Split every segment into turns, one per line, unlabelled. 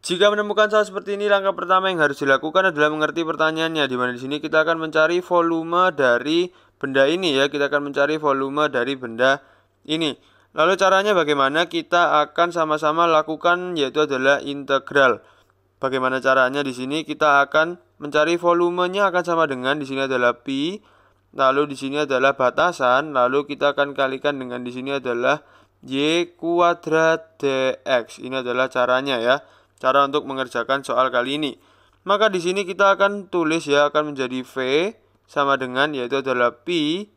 Jika menemukan saat seperti ini, langkah pertama yang harus dilakukan adalah mengerti pertanyaannya. Di mana di sini kita akan mencari volume dari benda ini ya, kita akan mencari volume dari benda ini. Lalu caranya bagaimana? Kita akan sama-sama lakukan yaitu adalah integral. Bagaimana caranya di sini kita akan mencari volumenya akan sama dengan di sini adalah pi, lalu di sini adalah batasan, lalu kita akan kalikan dengan di sini adalah y kuadrat dx. Ini adalah caranya ya cara untuk mengerjakan soal kali ini. Maka di sini kita akan tulis ya akan menjadi V sama dengan yaitu adalah pi.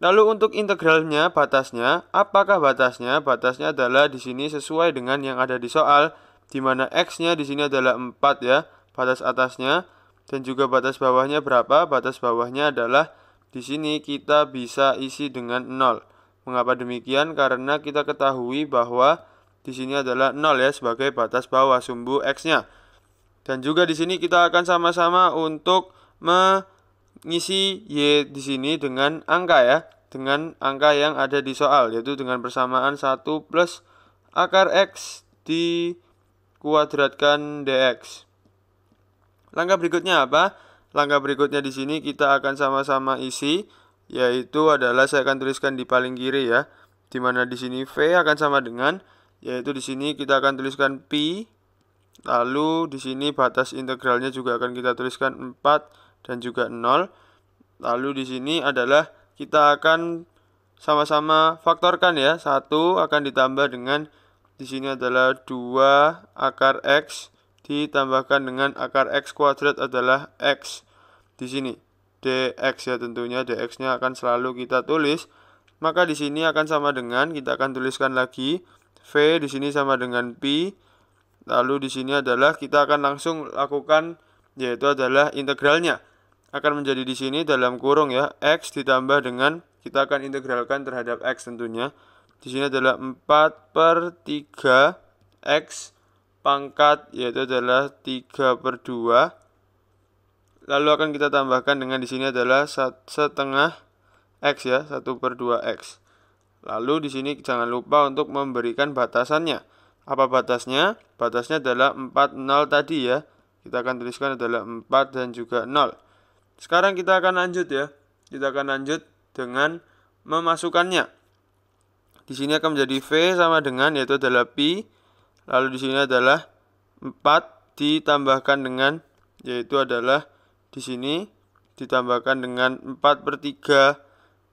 Lalu untuk integralnya batasnya, apakah batasnya? Batasnya adalah di sini sesuai dengan yang ada di soal di mana x-nya di sini adalah 4 ya, batas atasnya dan juga batas bawahnya berapa? Batas bawahnya adalah di sini kita bisa isi dengan 0. Mengapa demikian? Karena kita ketahui bahwa di sini adalah 0 ya sebagai batas bawah sumbu x-nya. Dan juga di sini kita akan sama-sama untuk mengisi y di sini dengan angka ya, dengan angka yang ada di soal yaitu dengan persamaan 1 plus akar x dikuadratkan dx. Langkah berikutnya apa? Langkah berikutnya di sini kita akan sama-sama isi yaitu adalah saya akan tuliskan di paling kiri ya. Di mana di sini v akan sama dengan yaitu di sini kita akan tuliskan pi lalu di sini batas integralnya juga akan kita tuliskan 4 dan juga 0 lalu di sini adalah kita akan sama-sama faktorkan ya satu akan ditambah dengan di sini adalah 2 akar x ditambahkan dengan akar x kuadrat adalah x di sini dx ya tentunya dx-nya akan selalu kita tulis maka di sini akan sama dengan kita akan tuliskan lagi V di sini sama dengan P. Lalu di sini adalah kita akan langsung lakukan yaitu adalah integralnya akan menjadi di sini dalam kurung ya x ditambah dengan kita akan integralkan terhadap x tentunya. Di sini adalah 4 per 3 x pangkat yaitu adalah 3 per 2 lalu akan kita tambahkan dengan di sini adalah setengah x ya 1 per 2 x Lalu di sini jangan lupa untuk memberikan batasannya. Apa batasnya? Batasnya adalah 4 0 tadi ya. Kita akan tuliskan adalah 4 dan juga 0. Sekarang kita akan lanjut ya. Kita akan lanjut dengan memasukkannya. Di sini akan menjadi V sama dengan yaitu adalah Pi. Lalu di sini adalah 4 ditambahkan dengan yaitu adalah di sini ditambahkan dengan 4 per 3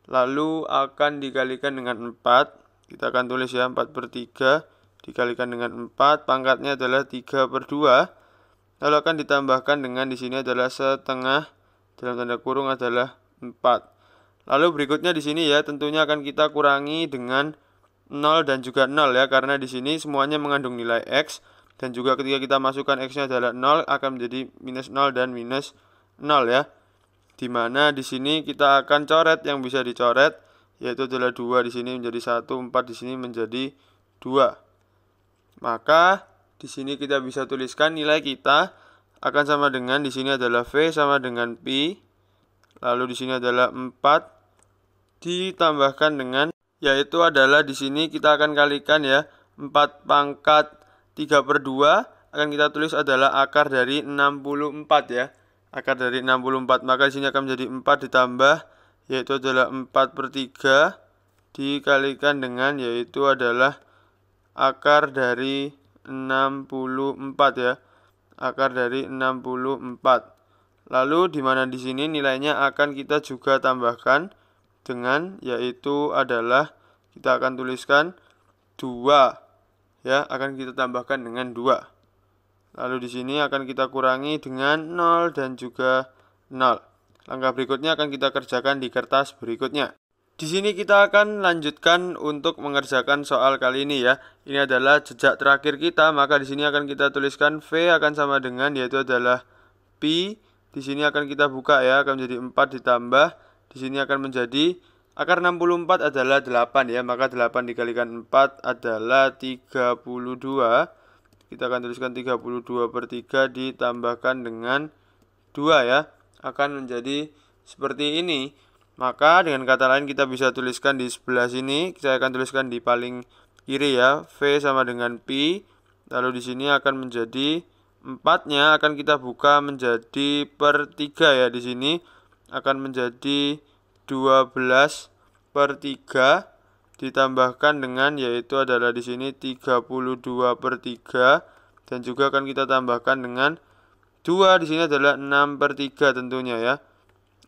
lalu akan dikalikan dengan 4 kita akan tulis ya 4 per 3 dikalikan dengan 4 pangkatnya adalah 3 per 2 lalu akan ditambahkan dengan di sini adalah setengah dalam tanda kurung adalah 4 lalu berikutnya di sini ya tentunya akan kita kurangi dengan 0 dan juga 0 ya karena di sini semuanya mengandung nilai X dan juga ketika kita masukkan X nya adalah 0 akan menjadi minus 0 dan minus 0 ya di mana di sini kita akan coret yang bisa dicoret yaitu adalah dua di sini menjadi satu empat di sini menjadi dua Maka di sini kita bisa tuliskan nilai kita akan sama dengan di sini adalah V sama dengan pi. Lalu di sini adalah empat ditambahkan dengan yaitu adalah di sini kita akan kalikan ya empat pangkat tiga per dua akan kita tulis adalah akar dari enam puluh empat ya akar dari 64 maka di sini akan menjadi 4 ditambah yaitu adalah 4 per 3 dikalikan dengan yaitu adalah akar dari 64 ya akar dari 64 lalu dimana di sini nilainya akan kita juga tambahkan dengan yaitu adalah kita akan tuliskan 2 ya akan kita tambahkan dengan 2 Lalu di sini akan kita kurangi dengan 0 dan juga 0. Langkah berikutnya akan kita kerjakan di kertas berikutnya. Di sini kita akan lanjutkan untuk mengerjakan soal kali ini ya. Ini adalah jejak terakhir kita, maka di sini akan kita tuliskan V akan sama dengan yaitu adalah pi. Di sini akan kita buka ya, akan menjadi 4 ditambah. Di sini akan menjadi akar 64 adalah 8 ya, maka 8 dikalikan 4 adalah 32 kita akan tuliskan 32 per 3 ditambahkan dengan 2 ya akan menjadi seperti ini maka dengan kata lain kita bisa tuliskan di sebelah sini kita akan tuliskan di paling kiri ya V sama dengan P lalu di sini akan menjadi 4 nya akan kita buka menjadi per 3 ya di sini akan menjadi 12 per 3 ditambahkan dengan yaitu adalah di sini 32 per 3 dan juga akan kita tambahkan dengan 2 di sini adalah 6 per 3 tentunya ya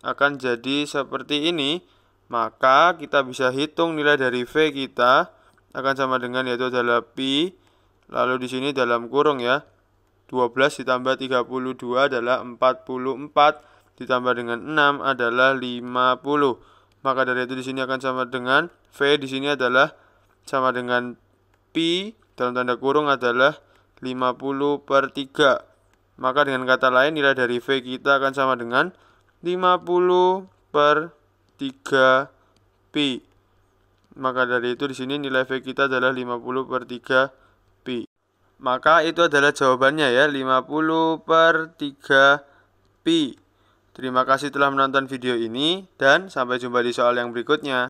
akan jadi seperti ini maka kita bisa hitung nilai dari V kita akan sama dengan yaitu adalah Pi lalu di sini dalam kurung ya 12 ditambah 32 adalah 44 ditambah dengan 6 adalah 50 maka dari itu di sini akan sama dengan V di sini adalah sama dengan Pi dalam tanda kurung adalah 50 per 3. Maka dengan kata lain nilai dari V kita akan sama dengan 50 per 3 Pi. Maka dari itu di sini nilai V kita adalah 50 per 3 Pi. Maka itu adalah jawabannya ya, 50 per 3 Pi. Terima kasih telah menonton video ini, dan sampai jumpa di soal yang berikutnya.